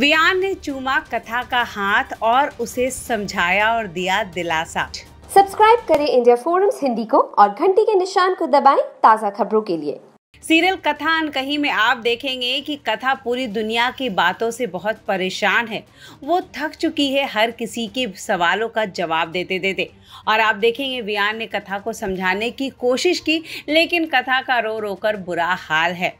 वियान ने चूमा कथा का हाथ और उसे समझाया और दिया दिलासा सब्सक्राइब करें इंडिया फोरम्स हिंदी को और घंटी के निशान को दबाएं ताज़ा खबरों के लिए सीरियल कथा कहीं में आप देखेंगे कि कथा पूरी दुनिया की बातों से बहुत परेशान है वो थक चुकी है हर किसी के सवालों का जवाब देते देते और आप देखेंगे वियान ने कथा को समझाने की कोशिश की लेकिन कथा का रो रो कर बुरा हाल है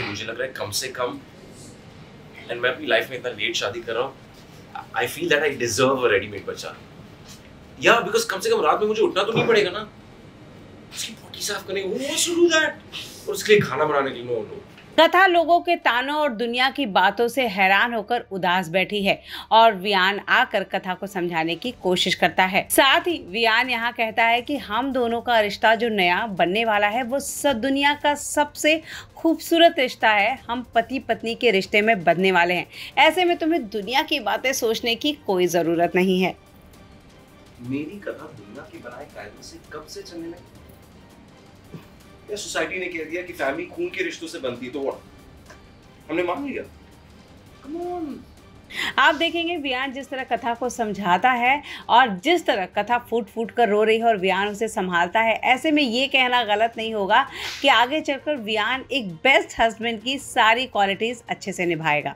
कि मुझे लग रहा है कम से कम एंड मैं अपनी लाइफ में इतना लेट शादी कर रहा हूँ I feel that I deserve a readymade बच्चा या बिकॉज कम से कम रात में मुझे उठना तो नहीं पड़ेगा ना उसकी बॉडी साफ करने वो शुरू दैट और उसके लिए खाना बनाने के लिए नो नो कथा लोगों के तानों और दुनिया की बातों से हैरान होकर उदास बैठी है और वियान आकर कथा को समझाने की कोशिश करता है साथ ही वियान यहाँ कहता है कि हम दोनों का रिश्ता जो नया बनने वाला है वो सब दुनिया का सबसे खूबसूरत रिश्ता है हम पति पत्नी के रिश्ते में बदने वाले हैं ऐसे में तुम्हें दुनिया की बातें सोचने की कोई ज़रूरत नहीं है मेरी कथा दुनिया की बनाए कायदों से कब से चलने लगी या सोसाइटी ने कह दिया कि फैमिली खून के रिश्तों से बनती तो वट हमने मान लिया कमॉन आप देखेंगे वियान जिस तरह कथा को समझाता है और जिस तरह कथा फूट फूट कर रो रही है और वियान उसे संभालता है ऐसे में ये कहना गलत नहीं होगा कि आगे चलकर वियान एक बेस्ट हस्बैंड की सारी क्वालिटीज़ अच्छे से निभाएगा